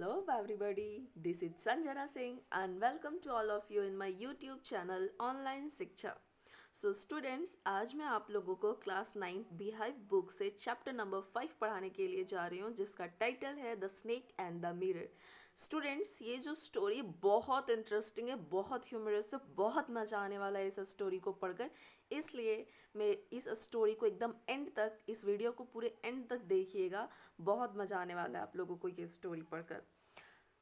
Hello everybody, this is Sanjana Singh and welcome to all of you in my YouTube channel Online शिक्षा सो so students आज मैं आप लोगों को class ninth beehive book से chapter number five पढ़ाने के लिए जा रही हूँ जिसका टाइटल है the snake and the mirror students ये जो स्टोरी बहुत इंटरेस्टिंग है बहुत ह्यूमरस है बहुत मज़ा आने वाला है इस स्टोरी को पढ़कर इसलिए मैं इस स्टोरी को एकदम एंड तक इस वीडियो को पूरे एंड तक देखिएगा बहुत मज़ा आने वाला है आप लोगों को ये स्टोरी पढ़कर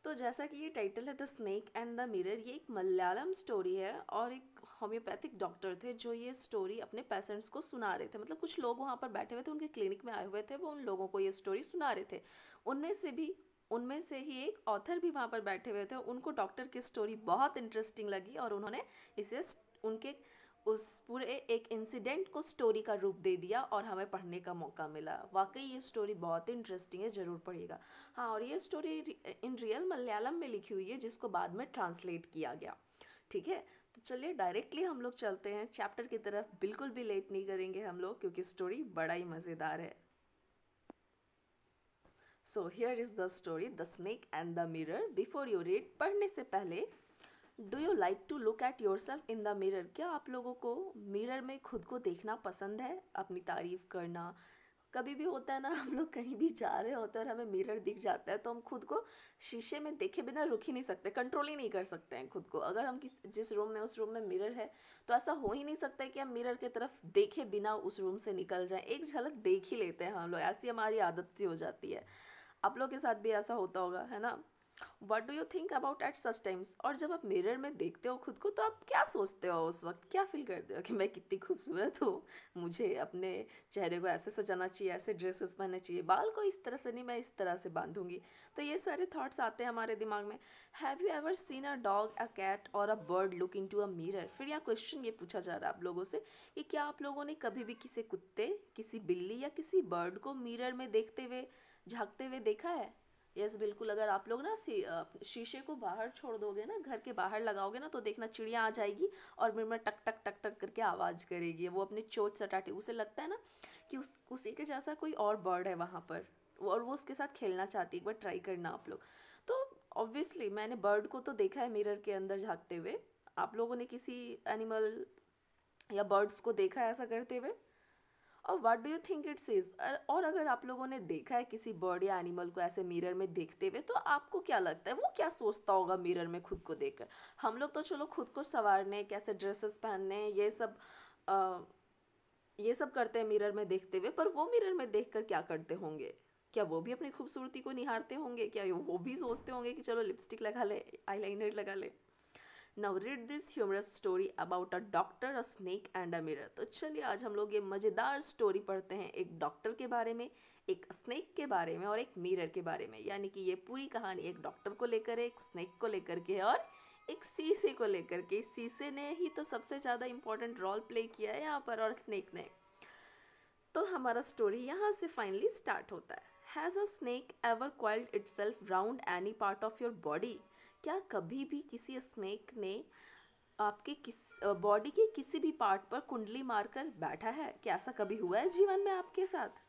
तो जैसा कि ये टाइटल है the snake and the mirror ये एक मलयालम स्टोरी है और एक होम्योपैथिक डॉक्टर थे जो ये स्टोरी अपने पेशेंट्स को सुना रहे थे मतलब कुछ लोग वहाँ पर बैठे हुए थे उनके क्लिनिक में आए हुए थे वो उन लोगों को ये स्टोरी सुना रहे थे उनमें से भी उनमें से ही एक ऑथर भी वहाँ पर बैठे हुए थे उनको डॉक्टर की स्टोरी बहुत इंटरेस्टिंग लगी और उन्होंने इसे उनके उस पूरे एक इंसिडेंट को स्टोरी का रूप दे दिया और हमें पढ़ने का मौका मिला वाकई ये स्टोरी बहुत ही इंटरेस्टिंग है ज़रूर पढ़िएगा हाँ और ये स्टोरी इन रियल मलयालम में लिखी हुई है जिसको बाद में ट्रांसलेट किया गया ठीक है तो चलिए डायरेक्टली हम लोग चलते हैं चैप्टर की तरफ बिल्कुल भी लेट नहीं करेंगे हम लोग क्योंकि स्टोरी बड़ा ही मज़ेदार है so here is the story the snake and the mirror before you read पढ़ने से पहले do you like to look at yourself in the mirror क्या आप लोगों को मिरर में खुद को देखना पसंद है अपनी तारीफ़ करना कभी भी होता है ना हम लोग कहीं भी जा रहे होते हैं और हमें मिरर दिख जाता है तो हम खुद को शीशे में देखे बिना रुक ही नहीं सकते कंट्रोल ही नहीं कर सकते हैं खुद को अगर हम किस जिस रूम में उस रूम में मिरर है तो ऐसा हो ही नहीं सकता है कि हम मिरर की तरफ देखे बिना उस रूम से निकल जाएं एक झलक देख ही लेते हैं हम लोग ऐसी हमारी आदत सी हो जाती है आप लोग के साथ भी ऐसा होता होगा है ना what do you think about at such times और जब आप मिरर में देखते हो खुद को तो आप क्या सोचते हो उस वक्त क्या फील करते हो कि मैं कितनी खूबसूरत हूँ मुझे अपने चेहरे को ऐसे सजाना चाहिए ऐसे ड्रेसेस पहनने चाहिए बाल को इस तरह से नहीं मैं इस तरह से बांधूंगी तो ये सारे थाट्स आते हैं हमारे दिमाग में have you ever seen a dog a cat और a bird look into a mirror फिर यहाँ क्वेश्चन ये पूछा जा रहा है आप लोगों से कि क्या आप लोगों ने कभी भी किसी कुत्ते किसी बिल्ली या किसी बर्ड को मिरर में देखते हुए झाँकते हुए देखा है यस बिल्कुल अगर आप लोग ना शीशे को बाहर छोड़ दोगे ना घर के बाहर लगाओगे ना तो देखना चिड़िया आ जाएगी और मिर्मर टक टक टक टक करके आवाज़ करेगी वो अपने चोट सटाटी उसे लगता है ना कि उस उसी के जैसा कोई और बर्ड है वहाँ पर और वो उसके साथ खेलना चाहती है एक बार ट्राई करना आप लोग तो ऑब्वियसली मैंने बर्ड को तो देखा है मिरर के अंदर झाँकते हुए आप लोगों ने किसी एनिमल या बर्ड्स को देखा है ऐसा करते हुए और what do you think it's is और अगर आप लोगों ने देखा है किसी बर्ड या एनिमल को ऐसे मिरर में देखते हुए तो आपको क्या लगता है वो क्या सोचता होगा मिरर में खुद को देखकर हम लोग तो चलो खुद को संवारने कैसे ड्रेसेस पहनने ये सब आ, ये सब करते हैं मिरर में देखते हुए पर वो मिरर में देख कर क्या करते होंगे क्या वो भी अपनी खूबसूरती को निहारते होंगे क्या वो भी सोचते होंगे कि चलो लिपस्टिक लगा ले आईलाइनर लगा ले now read this humorous story about a doctor a snake and a mirror तो चलिए आज हम लोग ये मज़ेदार स्टोरी पढ़ते हैं एक डॉक्टर के बारे में एक स्नेक के बारे में और एक मिरर के बारे में यानी कि ये पूरी कहानी एक डॉक्टर को लेकर है एक स्नेक को लेकर के है और एक शीशे को लेकर के इस शीशे ने ही तो सबसे ज़्यादा इम्पोर्टेंट रोल प्ले किया है यहाँ पर और स्नेक ने तो हमारा स्टोरी यहाँ से फाइनली स्टार्ट होता है has a snake ever coiled itself round any part of your body क्या कभी भी किसी स्नेक ने आपके किस बॉडी के किसी भी पार्ट पर कुंडली मारकर बैठा है क्या ऐसा कभी हुआ है जीवन में आपके साथ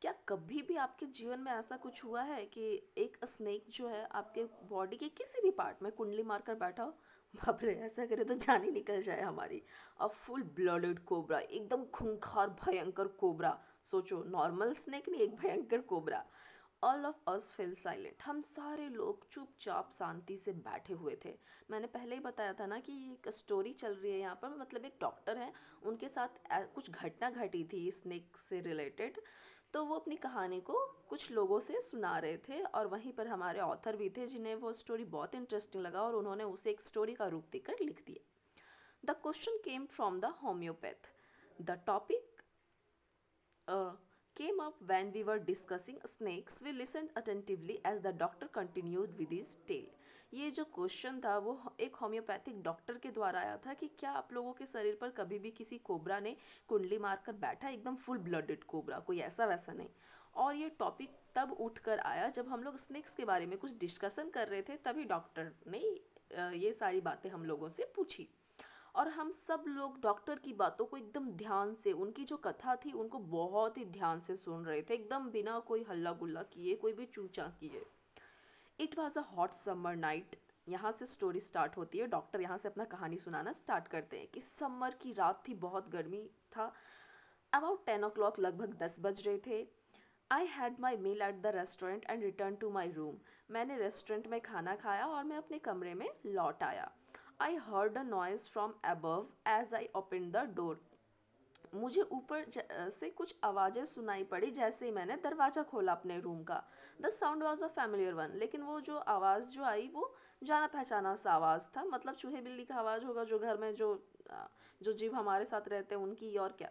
क्या कभी भी आपके जीवन में ऐसा कुछ हुआ है कि एक स्नेक जो है आपके बॉडी के किसी भी पार्ट में कुंडली मारकर बैठा हो बाप रे ऐसा करे तो जान ही निकल जाए हमारी और फुल ब्लडेड कोबरा एकदम खूंखार भयंकर कोबरा सोचो नॉर्मल स्नेक नहीं एक भयंकर cobra all of us feel silent हम सारे लोग चुपचाप शांति से बैठे हुए थे मैंने पहले ही बताया था ना कि एक स्टोरी चल रही है यहाँ पर मतलब एक डॉक्टर है उनके साथ कुछ घटना घटी थी स्नेक से रिलेटेड तो वो अपनी कहानी को कुछ लोगों से सुना रहे थे और वहीं पर हमारे ऑथर भी थे जिन्हें वो स्टोरी बहुत इंटरेस्टिंग लगा और उन्होंने उसे एक स्टोरी का रूप देकर लिख दिया the question came from the homeopath the topic came up when we were discussing snakes. We listened attentively as the doctor continued with his tale. ये जो क्वेश्चन था वो एक होम्योपैथिक डॉक्टर के द्वारा आया था कि क्या आप लोगों के शरीर पर कभी भी किसी कोबरा ने कुंडली मारकर बैठा एकदम फुल ब्लडेड कोबरा कोई ऐसा वैसा नहीं और ये टॉपिक तब उठ कर आया जब हम लोग स्नेक्स के बारे में कुछ डिस्कसन कर रहे थे तभी डॉक्टर ने ये सारी बातें हम लोगों से पूछी और हम सब लोग डॉक्टर की बातों को एकदम ध्यान से उनकी जो कथा थी उनको बहुत ही ध्यान से सुन रहे थे एकदम बिना कोई हल्ला गुल्ला किए कोई भी चूचा किए it was a hot summer night यहाँ से स्टोरी स्टार्ट होती है डॉक्टर यहाँ से अपना कहानी सुनाना स्टार्ट करते हैं कि समर की रात थी बहुत गर्मी था अबाउट टेन ओ क्लॉक लगभग दस बज रहे थे I had my meal at the restaurant and return to my room मैंने रेस्टोरेंट में खाना खाया और मैं अपने कमरे में लौट आया I heard a noise from above as I open the door मुझे ऊपर से कुछ आवाज़ें सुनाई पड़ी जैसे ही मैंने दरवाज़ा खोला अपने रूम का the sound was a familiar one लेकिन वो जो आवाज़ जो आई वो जाना पहचाना सा आवाज़ था मतलब चूहे बिल्ली का आवाज़ होगा जो घर में जो जो जीव हमारे साथ रहते हैं उनकी और क्या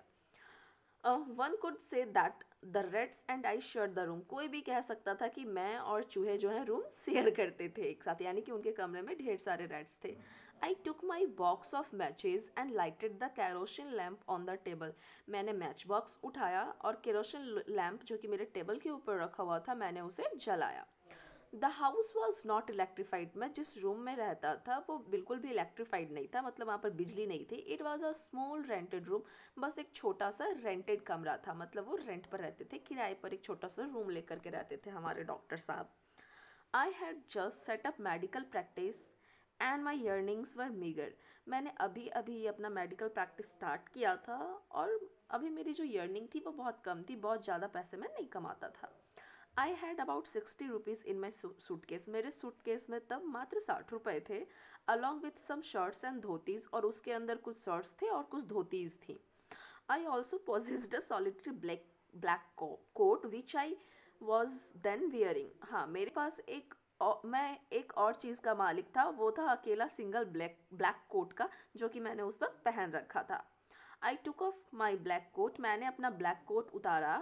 one could say that the rats and I share the room कोई भी कह सकता था कि मैं और चूहे जो है रूम शेयर करते थे एक साथ यानी कि उनके कमरे में ढेर सारे रेड्स थे I took my box of matches and lighted the kerosene lamp on the table मैंने मैच बॉक्स उठाया और कैरोशन लैम्प जो कि मेरे टेबल के ऊपर रखा हुआ था मैंने उसे जलाया the house was not electrified मैं जिस रूम में रहता था वो बिल्कुल भी इलेक्ट्रीफाइड नहीं था मतलब वहाँ पर बिजली नहीं थी it was a small rented room बस एक छोटा सा रेंटेड कमरा था मतलब वो रेंट पर रहते थे किराए पर एक छोटा सा रूम लेकर के रहते थे हमारे डॉक्टर साहब I had just set up medical practice and my earnings were meagre मैंने अभी अभी अपना मेडिकल प्रैक्टिस स्टार्ट किया था और अभी मेरी जो यर्निंग थी वो बहुत कम थी बहुत ज़्यादा पैसे मैं नहीं कमाता था I had about sixty rupees in my suitcase मेरे सूटकेस में तब मात्र साठ रुपए थे along with some shirts and dhotis और उसके अंदर कुछ शर्ट्स थे और कुछ धोतीज़ थी I also possessed a solitary black black coat which I was then wearing हाँ मेरे पास एक और मैं एक और चीज़ का मालिक था वो था अकेला सिंगल ब्लैक ब्लैक कोट का जो कि मैंने उस वक्त पहन रखा था I took off my black coat मैंने अपना ब्लैक कोट उतारा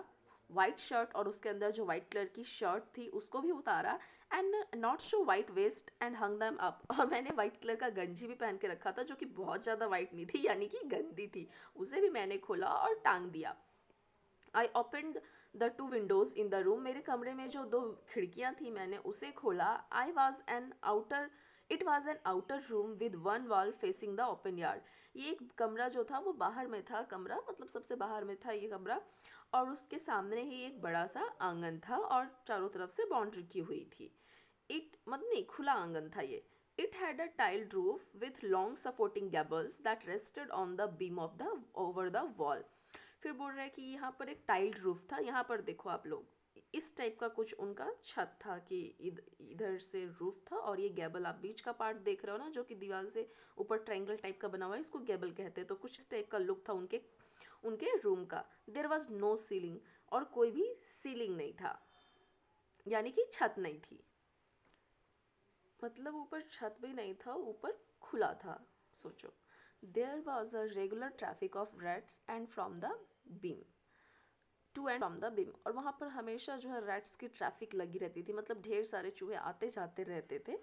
वाइट शर्ट और उसके अंदर जो वाइट कलर की शर्ट थी उसको भी उतारा and not so white vest and hung them up और मैंने वाइट कलर का गंजी भी पहन के रखा था जो कि बहुत ज़्यादा वाइट नहीं थी यानी कि गंदी थी उसे भी मैंने खोला और टांग दिया I open the two windows in the room मेरे कमरे में जो दो खिड़कियाँ थी मैंने उसे खोला I was an outer it was an outer room with one wall facing the open yard ये एक कमरा जो था वो बाहर में था कमरा मतलब सबसे बाहर में था ये कमरा और उसके सामने ही एक बड़ा सा आंगन था और चारों तरफ से बाउंड्री की हुई थी इट मतलब नहीं खुला आंगन था ये it had a tiled roof with long supporting gables that rested on the beam of the over the wall फिर बोल रहे हैं कि यहाँ पर एक टाइल्ड रूफ था यहाँ पर देखो आप लोग इस टाइप का कुछ उनका छत था कि इधर से रूफ था और ये गैबल आप बीच का पार्ट देख रहे हो ना जो कि दीवार से ऊपर ट्रायंगल टाइप का बना हुआ है इसको गैबल कहते हैं तो कुछ इस टाइप का लुक था उनके उनके रूम का देर वॉज नो सीलिंग और कोई भी सीलिंग नहीं था यानी कि छत नहीं थी मतलब ऊपर छत भी नहीं था ऊपर खुला था सोचो there was a regular traffic of rats and from the beam to and from the beam और वहाँ पर हमेशा जो है रेट्स की ट्रैफिक लगी रहती थी मतलब ढेर सारे चूहे आते जाते रहते थे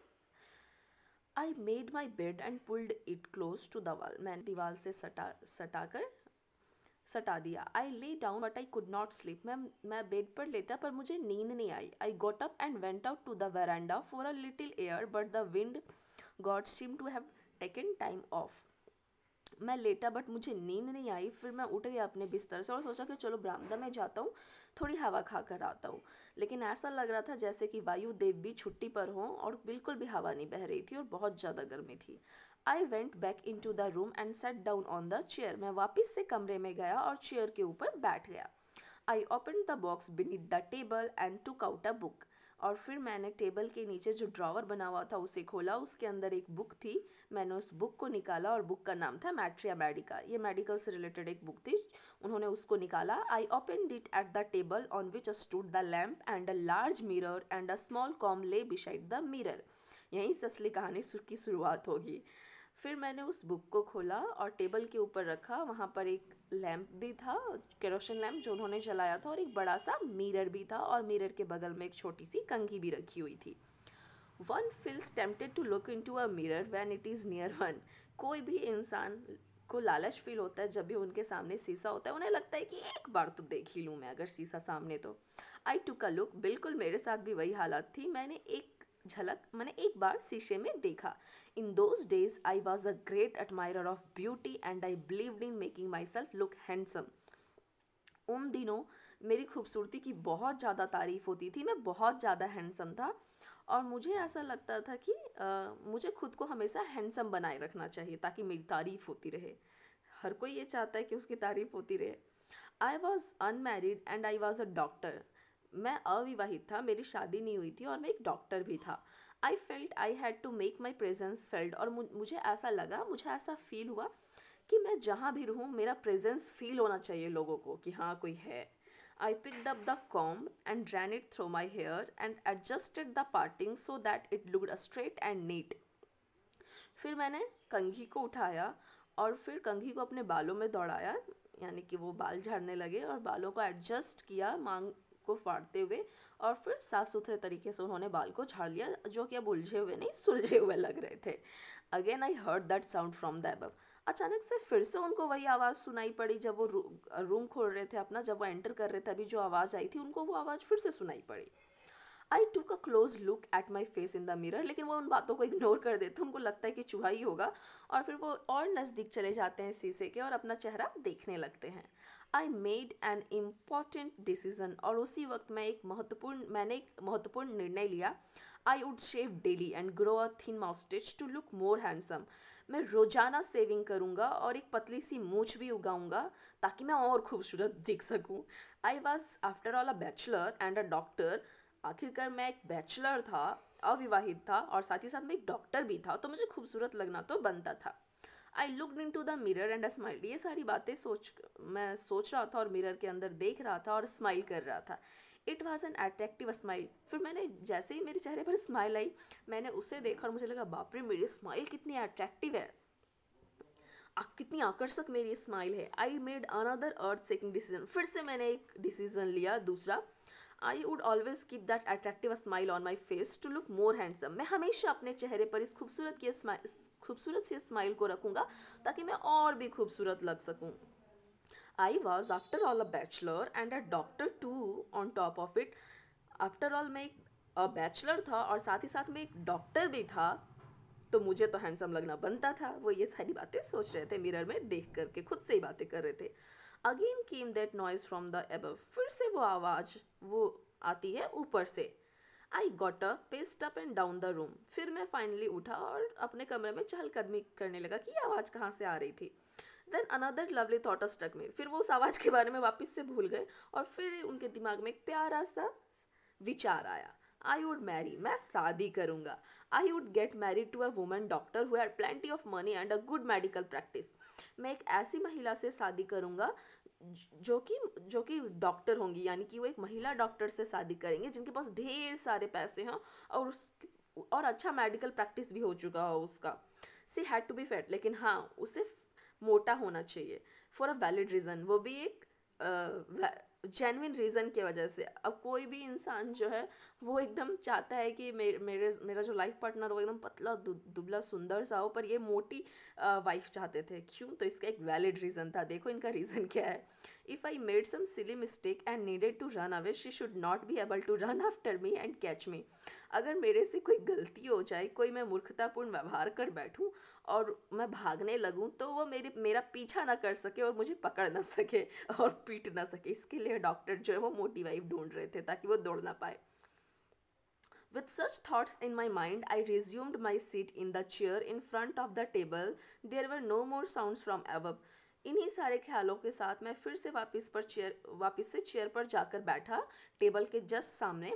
I made my bed and pulled it close to the wall मैंने दीवार से सटा सटा कर सटा दिया I lay down but I could not sleep ma'am मैं बेड पर लेटा पर मुझे नींद नहीं आई I got up and went out to the veranda for a little air but the wind god seem to have taken time off मैं लेटा बट मुझे नींद नहीं आई फिर मैं उठ गया अपने बिस्तर से और सोचा कि चलो ब्रामदा में जाता हूँ थोड़ी हवा खा कर आता हूँ लेकिन ऐसा लग रहा था जैसे कि वायुदेव भी छुट्टी पर हों और बिल्कुल भी हवा नहीं बह रही थी और बहुत ज़्यादा गर्मी थी I went back into the room and sat down on the chair मैं वापस से कमरे में गया और चेयर के ऊपर बैठ गया I open the box beneath the table and took out a book और फिर मैंने टेबल के नीचे जो ड्रावर बना हुआ था उसे खोला उसके अंदर एक बुक थी मैंने उस बुक को निकाला और बुक का नाम था मैट्रिया मेडिका ये मेडिकल से रिलेटेड एक बुक थी उन्होंने उसको निकाला I opened it at the table on which stood the lamp and a large mirror and a small comb lay beside the mirror यहीं से असली कहानी की शुरुआत होगी फिर मैंने उस बुक को खोला और टेबल के ऊपर रखा वहाँ पर एक लैम्प भी था कैरोशन लैम्प जो उन्होंने जलाया था और एक बड़ा सा मिरर भी था और मिरर के बगल में एक छोटी सी कंघी भी रखी हुई थी one feels tempted to look into a mirror when it is near one कोई भी इंसान को लालच फील होता है जब भी उनके सामने शीशा होता है उन्हें लगता है कि एक बार तो देख ही लूँ मैं अगर शीशा सामने तो आई टुक अ लुक बिल्कुल मेरे साथ भी वही हालात थी मैंने एक झलक मैंने एक बार शीशे में देखा in those days I was a great admirer of beauty and I believe in making myself look handsome उन दिनों मेरी खूबसूरती की बहुत ज़्यादा तारीफ होती थी मैं बहुत ज़्यादा हैंडसम था और मुझे ऐसा लगता था कि आ, मुझे खुद को हमेशा हैंडसम बनाए रखना चाहिए ताकि मेरी तारीफ़ होती रहे हर कोई ये चाहता है कि उसकी तारीफ़ होती रहे I was unmarried and I was a doctor मैं अविवाहित था मेरी शादी नहीं हुई थी और मैं एक डॉक्टर भी था I felt I had to make my presence felt और मुझे ऐसा लगा मुझे ऐसा फील हुआ कि मैं जहाँ भी रहूँ मेरा प्रेजेंस फील होना चाहिए लोगों को कि हाँ कोई है I picked up the comb and ran it through my hair and adjusted the parting so that it looked straight and neat. फिर मैंने कंघी को उठाया और फिर कंघी को अपने बालों में दौड़ाया यानी कि वो बाल झड़ने लगे और बालों को एडजस्ट किया मांग को फाड़ते हुए और फिर साफ सुथरे तरीके से उन्होंने बाल को झाड़ लिया जो कि अब उलझे हुए नहीं सुलझे हुए लग रहे थे again I heard that sound from the above अचानक से फिर से उनको वही आवाज़ सुनाई पड़ी जब वो रू, रूम खोल रहे थे अपना जब वो एंटर कर रहे थे अभी जो आवाज़ आई थी उनको वो आवाज़ फिर से सुनाई पड़ी I took a close look at my face in the mirror लेकिन वो उन बातों को इग्नोर कर देते उनको लगता है कि चूहा ही होगा और फिर वो और नज़दीक चले जाते हैं शीशे के और अपना चेहरा देखने लगते हैं I made an important decision और उसी वक्त मैं एक महत्वपूर्ण मैंने एक महत्वपूर्ण निर्णय लिया I would shave daily and grow a thin moustache to look more handsome मैं रोजाना सेविंग करूँगा और एक पतली सी मूछ भी उगाऊँगा ताकि मैं और खूबसूरत दिख सकूँ I was after all a bachelor and a doctor आखिरकार मैं एक बैचलर था अविवाहित था और साथ ही साथ मैं एक डॉक्टर भी था तो मुझे खूबसूरत लगना तो बनता था I looked into the mirror and a smiled ये सारी बातें सोच मैं सोच रहा था और मिरर के अंदर देख रहा था और स्माइल कर रहा था it was an attractive smile फिर मैंने जैसे ही मेरे चेहरे पर स्माइल आई मैंने उसे देखा और मुझे लगा बापरे मेरी स्माइल कितनी अट्रैक्टिव है आ, कितनी आकर्षक मेरी स्माइल है I made another earth shaking decision फिर से मैंने एक डिसीजन लिया दूसरा I would always keep that attractive smile on my face to look more handsome मैं हमेशा अपने चेहरे पर इस खूबसूरत की खूबसूरत सी स्माइल को रखूँगा ताकि मैं और भी खूबसूरत लग सकूँ I was after all a bachelor and a doctor too on top of it after all मैं एक बैचलर था और साथ ही साथ में एक डॉक्टर भी था तो मुझे तो हैंडसम लगना बनता था वो ये सारी बातें सोच रहे थे मिरर में देख करके खुद से ही बातें कर रहे थे again came that noise from the above फिर से वो आवाज़ वो आती है ऊपर से I got a paced up and down the room फिर मैं फाइनली उठा और अपने कमरे में चहल कदमी करने लगा कि ये आवाज़ कहाँ से आ रही थी then another lovely thought struck me फिर वो उस आवाज़ के बारे में वापस से भूल गए और फिर उनके दिमाग में एक प्यारा सा विचार आया आई वुड मैरी मैं शादी करूँगा I would get married to a woman doctor who had plenty of money and a good medical practice मैं एक ऐसी महिला से शादी करूँगा जो कि जो कि डॉक्टर होंगी यानी कि वो एक महिला डॉक्टर से शादी करेंगे जिनके पास ढेर सारे पैसे हों और उस और अच्छा मेडिकल प्रैक्टिस भी हो चुका हो उसका she had to be fat लेकिन हाँ उसे मोटा होना चाहिए फॉर अ वैलिड रीज़न वो भी एक आ, जेनविन रीज़न की वजह से अब कोई भी इंसान जो है वो एकदम चाहता है कि मेरे मेरा जो लाइफ पार्टनर हो एकदम पतला दुबला सुंदर सा हो पर ये मोटी वाइफ चाहते थे क्यों तो इसका एक वैलिड रीज़न था देखो इनका रीज़न क्या है if I made some silly mistake and needed to run away she should not be able to run after me and catch me अगर मेरे से कोई गलती हो जाए कोई मैं मूर्खतापूर्ण व्यवहार कर बैठूं और मैं भागने लगूं तो वो मेरे मेरा पीछा ना कर सके और मुझे पकड़ ना सके और पीट ना सके इसके लिए डॉक्टर जो है वो मोटिवाइव ढूंढ रहे थे ताकि वो दौड़ ना पाए With such thoughts in my mind, I resumed my seat in the chair in front of the table. There were no more sounds from above. इन्हीं सारे ख्यालों के साथ मैं फिर से वापस पर चेयर वापस से चेयर पर जाकर बैठा टेबल के जस्ट सामने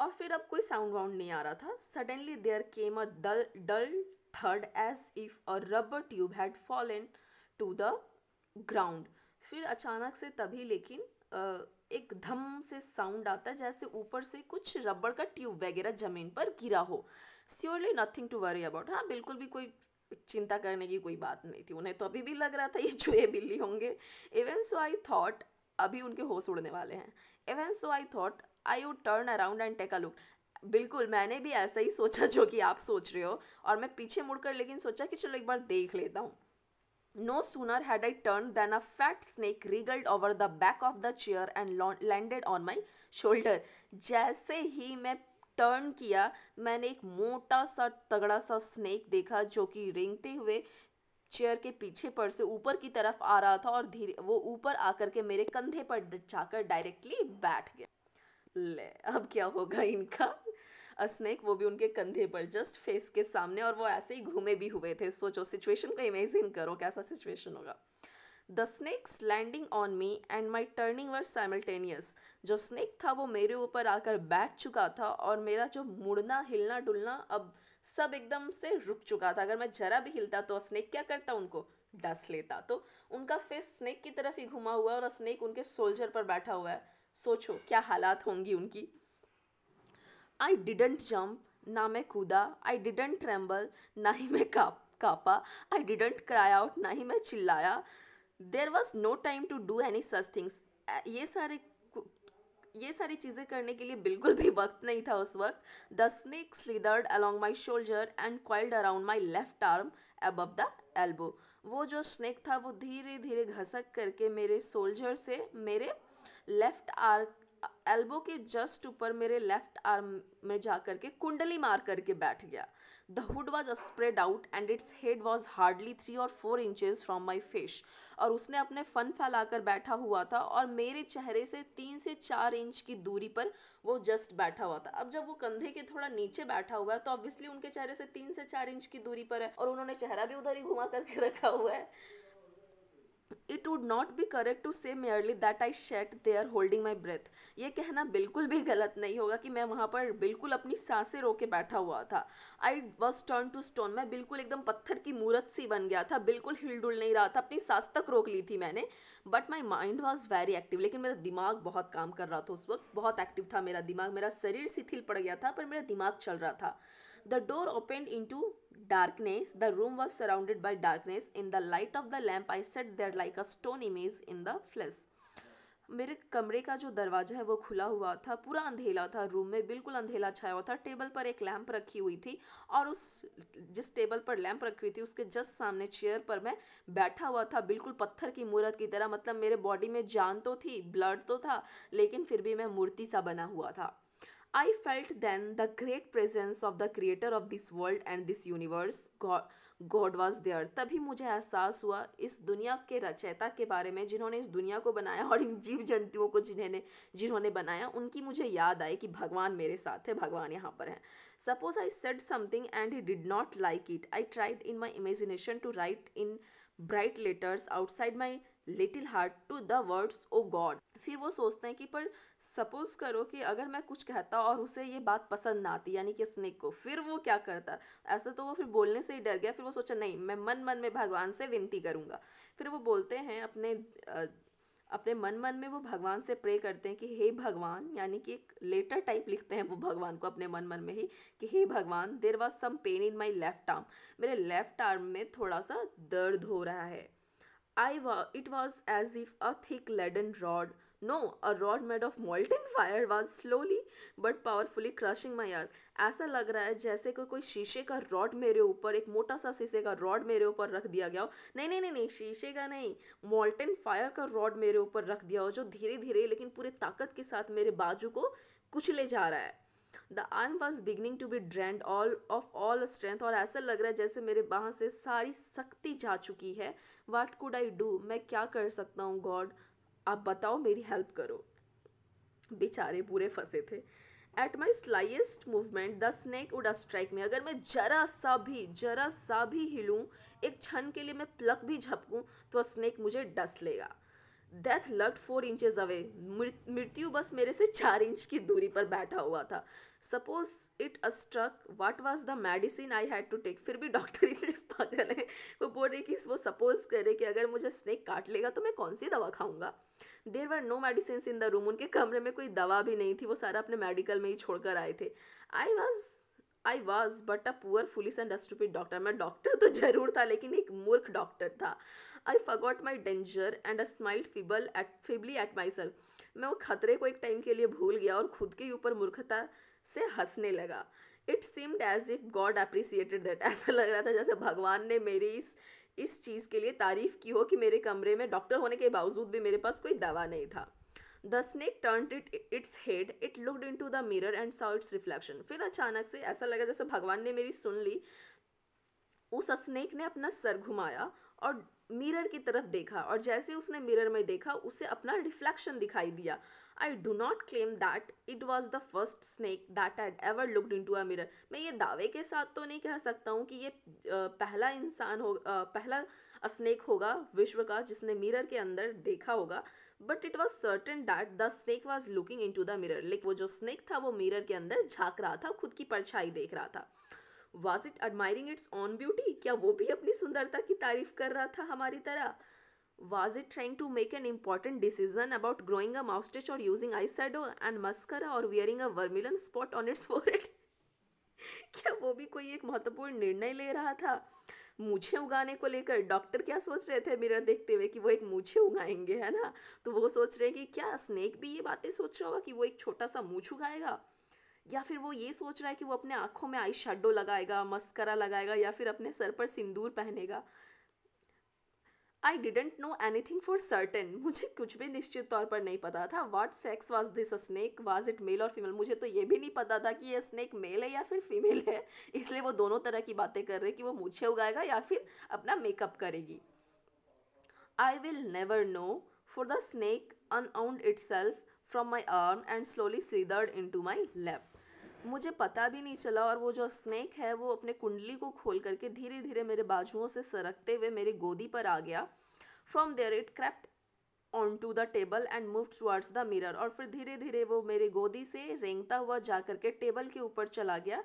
और फिर अब कोई साउंड वाउंड नहीं आ रहा था suddenly there came a dull dull थर्ड as if a rubber tube had fallen to the ground फिर अचानक से तभी लेकिन एक धम से साउंड आता है जैसे ऊपर से कुछ रबड़ का ट्यूब वगैरह ज़मीन पर गिरा हो surely nothing to worry about हाँ बिल्कुल भी कोई चिंता करने की कोई बात नहीं थी उन्हें तो अभी भी लग रहा था ये चूहे बिल्ली होंगे इवन सो आई थॉट अभी उनके होश उड़ने वाले हैं even so I thought I would turn around and take a look बिल्कुल मैंने भी ऐसा ही सोचा जो कि आप सोच रहे हो और मैं पीछे मुड़कर लेकिन सोचा कि चलो एक बार देख लेता हूँ no sooner had I turned than a fat snake wriggled over the back of the chair and landed on my shoulder जैसे ही मैं टर्न किया मैंने एक मोटा सा तगड़ा सा स्नेक देखा जो कि रेंगते हुए चेयर के पीछे पर से ऊपर की तरफ आ रहा था और धीरे वो ऊपर आकर के मेरे कंधे पर जाकर डायरेक्टली बैठ गया ले अब क्या होगा इनका स्नैक वो भी उनके कंधे पर जस्ट फेस के सामने और वो ऐसे ही घूमे भी हुए थे सोचो सिचुएशन को इमेजिन करो कैसा सिचुएशन होगा the snake's landing on me and my turning were simultaneous जो स्नैक था वो मेरे ऊपर आकर बैठ चुका था और मेरा जो मुड़ना हिलना डुलना अब सब एकदम से रुक चुका था अगर मैं जरा भी हिलता तो स्नैक क्या करता उनको डस लेता तो उनका फेस स्नैक की तरफ ही घुमा हुआ है और स्नैक उनके सोल्जर पर बैठा हुआ है सोचो क्या हालात होंगी उनकी आई डिडेंट जम्प ना मैं कूदा आई डिडेंट ट्रेम्बल ना ही मैं काप कापा आई डिडेंट क्राई आउट ना ही मैं चिल्लाया there was no time to do any such things ये सारे ये सारी चीज़ें करने के लिए बिल्कुल भी वक्त नहीं था उस वक्त the snake slithered along my shoulder and coiled around my left arm above the elbow वो जो स्नेक था वो धीरे धीरे घसक करके मेरे शोल्जर से मेरे लेफ्ट आर्क एल्बो के जस्ट ऊपर मेरे लेफ्ट आर्म में जा करके कुंडली मार करके बैठ गया the hood was a spread out and its head was hardly three और four inches from my face और उसने अपने फन फैलाकर बैठा हुआ था और मेरे चेहरे से तीन से चार इंच की दूरी पर वो जस्ट बैठा हुआ था अब जब वो कंधे के थोड़ा नीचे बैठा हुआ है तो ऑब्वियसली उनके चेहरे से तीन से चार इंच की दूरी पर है और उन्होंने चेहरा भी उधर ही घुमा करके रखा हुआ है it would not be correct to say merely that I sat they are holding my breath ये कहना बिल्कुल भी गलत नहीं होगा कि मैं वहाँ पर बिल्कुल अपनी सांसें रो के बैठा हुआ था I was turned to stone मैं बिल्कुल एकदम पत्थर की मूर्त सी बन गया था बिल्कुल हिलडुल नहीं रहा था अपनी सांस तक रोक ली थी मैंने but my mind was very active लेकिन मेरा दिमाग बहुत काम कर रहा था उस वक्त बहुत एक्टिव था मेरा दिमाग मेरा शरीर शिथिल पड़ गया था पर मेरा दिमाग चल रहा था the door opened into darkness the room was surrounded by darkness in the light of the lamp i sat there like a stone image in the flesh मेरे कमरे का जो दरवाज़ा है वो खुला हुआ था पूरा अंधेला था रूम में बिल्कुल अंधेला छाया हुआ था टेबल पर एक लैंप रखी हुई थी और उस जिस टेबल पर लैंप रखी हुई थी उसके जस्ट सामने चेयर पर मैं बैठा हुआ था बिल्कुल पत्थर की मूर्त की तरह मतलब मेरे बॉडी में जान तो थी ब्लड तो था लेकिन फिर भी मैं मूर्ति सा बना हुआ था I felt then the great presence of the creator of this world and this universe. God, God was there. तभी मुझे एहसास हुआ इस दुनिया के रचयिता के बारे में जिन्होंने इस दुनिया को बनाया और इन जीव जंतुओं को जिन्होंने जिन्होंने बनाया उनकी मुझे याद आई कि भगवान मेरे साथ है भगवान यहाँ पर है suppose I said something and he did not like it I tried in my imagination to write in bright letters outside my little heart to the words O God फिर वो सोचते हैं कि पर सपोज करो कि अगर मैं कुछ कहता और उसे ये बात पसंद ना आती यानी कि स्नेक को फिर वो क्या करता ऐसा तो वो फिर बोलने से ही डर गया फिर वो सोचा नहीं मैं मन मन में भगवान से विनती करूँगा फिर वो बोलते हैं अपने अपने मन मन में वो भगवान से प्रे करते हैं कि हे भगवान यानी कि एक लेटर टाइप लिखते हैं वो भगवान को अपने मन मन में ही कि हे भगवान there was some pain in my left arm मेरे लेफ्ट आर्म में थोड़ा सा दर्द हो रहा है I wa- it was as if a thick leaden rod, no, a rod made of molten fire was slowly but powerfully crushing my ear. ऐसा लग रहा है जैसे कोई कोई शीशे का रॉड मेरे ऊपर एक मोटा सा शीशे का रॉड मेरे ऊपर रख दिया गया हो नहीं नहीं नहीं नहीं शीशे का नहीं मोल्टन फायर का रॉड मेरे ऊपर रख दिया हो जो धीरे धीरे लेकिन पूरे ताकत के साथ मेरे बाजू को कुचले जा रहा है the arm was beginning to be drained all of all strength और ऐसा लग रहा है जैसे मेरे बाह से सारी शक्ति जा चुकी है वाट कुड आई डू मैं क्या कर सकता हूँ गॉड आप बताओ मेरी हेल्प करो बेचारे पूरे फंसे थे at my slightest movement the snake would strike me अगर मैं जरा सा भी जरा सा भी हिलूँ एक क्षण के लिए मैं प्लक भी झपकूँ तो स्नैक मुझे डस लेगा डेथ लट फोर इंचज अवे मृत्यु बस मेरे से चार इंच की दूरी पर बैठा हुआ था suppose it struck what was the medicine I had to take फिर भी डॉक्टर इतने पागल है वो बोल रहे कि वो सपोज करे कि अगर मुझे स्नेक काट लेगा तो मैं कौन सी दवा खाऊंगा there were no medicine in the room उनके कमरे में कोई दवा भी नहीं थी वो सारा अपने मेडिकल में ही छोड़कर आए थे I was I was but a poor foolish and stupid doctor मैं डॉक्टर तो जरूर था लेकिन एक मूर्ख डॉक्टर था I forgot my danger and a smile feeble at feebly at myself मैं वो खतरे को एक टाइम के लिए भूल गया और खुद के ऊपर मूर्खता से हंसने लगा it seemed as if God appreciated that ऐसा लग रहा था जैसे भगवान ने मेरी इस इस चीज़ के लिए तारीफ़ की हो कि मेरे कमरे में डॉक्टर होने के बावजूद भी मेरे पास कोई दवा नहीं था the snake turned it its head it looked into the mirror and saw its reflection फिर अचानक से ऐसा लगा जैसे भगवान ने मेरी सुन ली उस स्नेक ने अपना सर घुमाया और मिरर की तरफ देखा और जैसे उसने मिरर में देखा उसे अपना रिफ्लेक्शन दिखाई दिया I do not claim that it was the first snake that I ever looked into a mirror मैं ये दावे के साथ तो नहीं कह सकता हूँ कि ये पहला इंसान हो पहला स्नैक होगा विश्व का जिसने मिरर के अंदर देखा होगा but it was certain that the snake was looking into the mirror like वो जो स्नैक था वो मिरर के अंदर झाँक रहा था खुद की परछाई देख रहा था was it admiring its own beauty क्या वो भी अपनी सुंदरता की तारीफ कर रहा था हमारी तरह was it trying to make an important decision about growing a growing और using eye shadow and and और wearing a vermilion spot on its forehead क्या वो भी कोई एक महत्वपूर्ण निर्णय ले रहा था मुझे उगाने को लेकर डॉक्टर क्या सोच रहे थे मेरा देखते हुए कि वो एक मुझे उगाएंगे है ना तो वो सोच रहे हैं कि क्या स्नेक भी ये बातें सोच रहा होगा कि वो एक छोटा सा मूछ उगाएगा या फिर वो ये सोच रहा है कि वो अपने आँखों में आई शेडो लगाएगा मस्करा लगाएगा या फिर अपने सर पर सिंदूर पहनेगा I didn't know anything for certain मुझे कुछ भी निश्चित तौर पर नहीं पता था what sex was this snake was it male और फीमेल मुझे तो ये भी नहीं पता था कि ये स्नैक मेल है या फिर फीमेल है इसलिए वो दोनों तरह की बातें कर रहे हैं कि वो मुझे उगाएगा या फिर अपना मेकअप करेगी I will never know for the snake unwound itself from my arm and slowly slithered into my left मुझे पता भी नहीं चला और वो जो स्नैक है वो अपने कुंडली को खोल करके धीरे धीरे मेरे बाजुओं से सरकते हुए मेरी गोदी पर आ गया from there it crept on to the table and move towards the mirror और फिर धीरे धीरे वो मेरे गोदी से रेंगता हुआ जा करके टेबल के ऊपर चला गया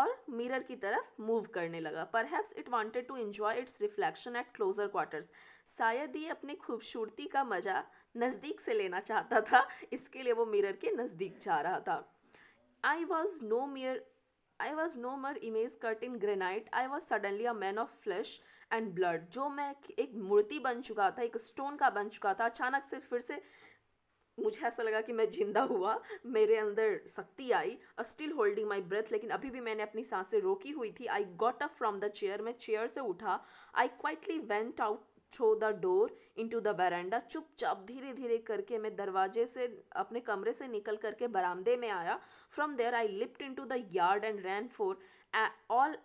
और मिरर की तरफ मूव करने लगा perhaps it wanted to enjoy its reflection at closer quarters शायद ये अपनी खूबसूरती का मज़ा नज़दीक से लेना चाहता था इसके लिए वो मिरर के नज़दीक जा रहा था I was no mere I was no mere image cut in granite I was suddenly a man of flesh and blood जो मैं एक मूर्ति बन चुका था एक स्टोन का बन चुका था अचानक से फिर से मुझे ऐसा लगा कि मैं जिंदा हुआ मेरे अंदर शक्ति I still holding my breath लेकिन अभी भी मैंने अपनी सांसें रोकी हुई थी I got up from the chair मैं चेयर से उठा I quietly went out through the door into the veranda चुपचाप धीरे धीरे करके मैं दरवाजे से अपने कमरे से निकल करके बरामदे में आया from there I leapt into the yard and ran for all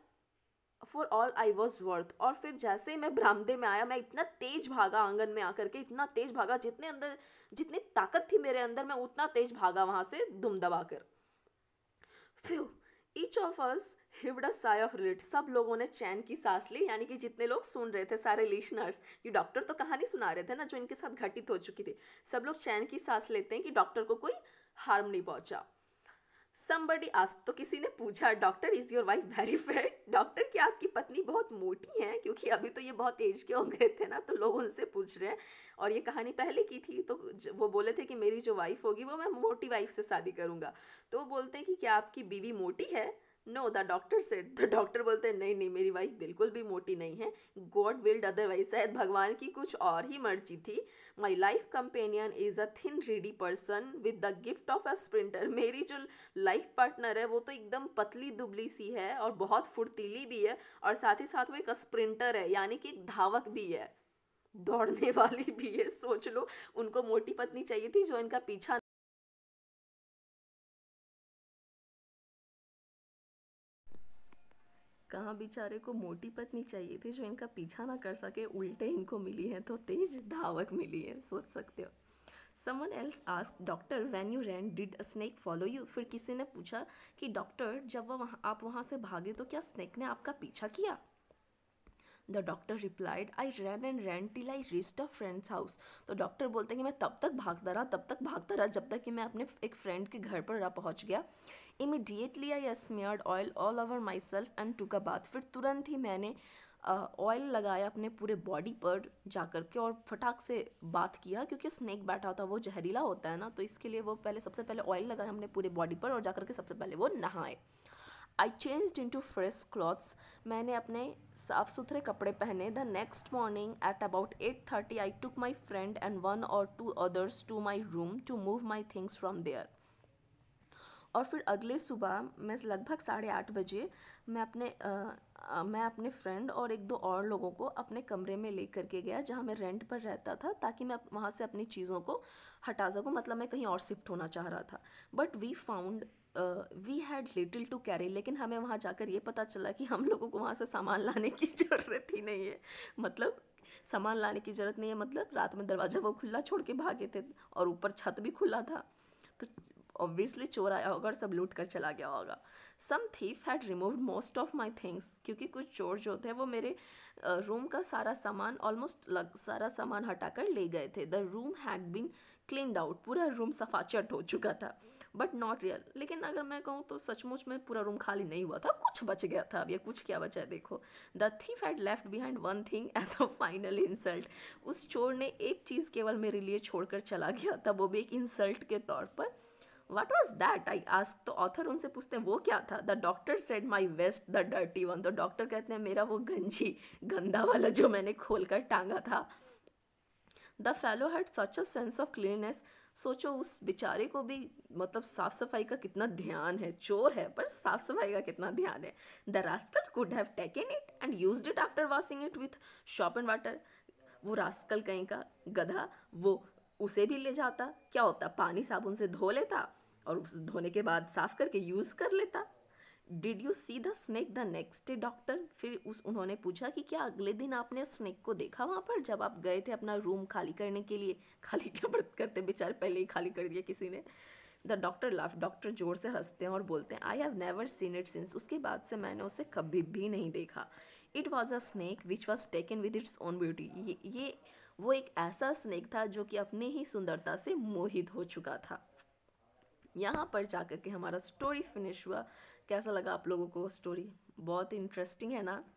for all I was worth और फिर जैसे ही मैं बरामदे में आया मैं इतना तेज भागा आंगन में आकर के इतना तेज भागा जितने अंदर जितनी ताकत थी मेरे अंदर मैं उतना तेज भागा वहाँ से दुम दबा कर phew each of us heaved a sigh of relief सब लोगों ने चैन की सांस ली यानी कि जितने लोग सुन रहे थे सारे लिशनर्स ये डॉक्टर तो कहानी सुना रहे थे ना जो इनके साथ घटित हो चुकी थी सब लोग चैन की सांस लेते हैं कि डॉक्टर को कोई हार्म नहीं पहुंचा Somebody asked, तो किसी ने पूछा doctor is your wife very fat doctor की आपकी पत्नी बहुत मोटी है क्योंकि अभी तो ये बहुत एज के हो गए थे ना तो लोग उनसे पूछ रहे हैं और ये कहानी पहले की थी तो वो बोले थे कि मेरी जो वाइफ होगी वो मैं मोटी वाइफ से शादी करूँगा तो वो बोलते हैं कि क्या आपकी बीवी मोटी है नो द डॉक्टर से द डॉक्टर बोलते हैं नहीं नहीं मेरी वाइफ बिल्कुल भी मोटी नहीं है गॉड विल्ड अदरवाइज शायद भगवान की कुछ और ही मर्जी थी my life companion is a thin reedy person with the gift of a sprinter मेरी जो लाइफ पार्टनर है वो तो एकदम पतली दुबली सी है और बहुत फुर्तीली भी है और साथ ही साथ वो एक स्प्रिंटर है यानी कि एक धावक भी है दौड़ने वाली भी है सोच लो उनको मोटी पत्नी चाहिए थी जो इनका पीछा कहाँ बेचारे को मोटी पत्नी चाहिए थी जो इनका पीछा ना कर सके उल्टे इनको मिली है तो तेज धावक मिली है सोच सकते हो someone else ask doctor when you ran did a snake follow you फिर किसी ने पूछा कि डॉक्टर जब वह वहाँ आप वहाँ से भागे तो क्या स्नैक ने आपका पीछा किया the doctor replied I ran and ran till I reached a friends house तो डॉक्टर बोलते हैं कि मैं तब तक भागता रहा तब तक भागता रहा जब तक कि मैं अपने एक फ्रेंड के घर पर रहा पहुँच गया immediately I smeared oil all over myself and took a bath फिर तुरंत ही मैंने ऑयल uh, लगाया अपने पूरे बॉडी पर जा कर के और फटाक से बात किया क्योंकि स्नैक बैठा होता वो जहरीला होता है ना तो इसके लिए वो पहले सबसे पहले ऑयल लगाया हमने पूरे बॉडी पर और जा कर के सबसे पहले वो नहाए I change into fresh clothes मैंने अपने साफ़ सुथरे कपड़े पहने the next morning at about eight thirty I took my friend and one or two others to my room to move my things from there और फिर अगले सुबह मैं लगभग साढ़े आठ बजे मैं अपने आ, आ, मैं अपने फ्रेंड और एक दो और लोगों को अपने कमरे में ले करके गया जहाँ मैं रेंट पर रहता था ताकि मैं वहाँ से अपनी चीज़ों को हटा सकूँ मतलब मैं कहीं और शिफ्ट होना चाह रहा था but we found we had little to carry लेकिन हमें वहाँ जाकर ये पता चला कि हम लोगों को वहाँ से सामान लाने की ज़रूरत ही नहीं है मतलब सामान लाने की ज़रूरत नहीं है मतलब रात में दरवाज़ा वो खुला छोड़ के भागे थे और ऊपर छत भी खुला था तो ऑब्वियसली चोर आया होगा और सब लूट कर चला गया होगा some thief had removed most of my things क्योंकि कुछ चोर जो थे वो मेरे रूम का सारा सामान ऑलमोस्ट लग सारा सामान हटा कर ले गए थे the room had been cleaned out पूरा रूम सफाचट हो चुका था बट नॉट रियल लेकिन अगर मैं कहूँ तो सचमुच में पूरा रूम खाली नहीं हुआ था कुछ बच गया था अब या कुछ क्या बचा है देखो the thief had left behind one thing as a final insult उस चोर ने एक चीज़ केवल मेरे लिए छोड़कर चला गया था वो भी एक इंसल्ट के तौर पर what was that I ask तो ऑथर उनसे पूछते हैं वो क्या था the doctor said my vest the dirty one तो डॉक्टर कहते हैं मेरा वो गंजी गंदा वाला जो मैंने खोल कर टांगा था the fellow had such a sense of cleanliness सोचो उस बेचारे को भी मतलब साफ सफाई का कितना ध्यान है चोर है पर साफ सफाई का कितना ध्यान है the rascal could have taken it and use it after washing it with soap and water वो रास्कल कहीं का गधा वो उसे भी ले जाता क्या होता पानी साबुन से धो लेता और उस धोने के बाद साफ़ करके यूज़ कर लेता did you see the snake the next day doctor फिर उस उन्होंने पूछा कि क्या अगले दिन आपने स्नेक को देखा वहाँ पर जब आप गए थे अपना रूम खाली करने के लिए खाली क्या बर्त करते बेचारे पहले ही खाली कर दिया किसी ने द डॉक्टर लाफ डॉक्टर जोर से हंसते हैं और बोलते हैं I have never seen it since उसके बाद से मैंने उसे कभी भी नहीं देखा it was a snake which was taken with its own beauty ये वो एक ऐसा स्नैक था जो कि अपने ही सुंदरता से मोहित हो चुका था यहाँ पर जा कर के हमारा स्टोरी फिनिश हुआ कैसा लगा आप लोगों को स्टोरी बहुत इंटरेस्टिंग है ना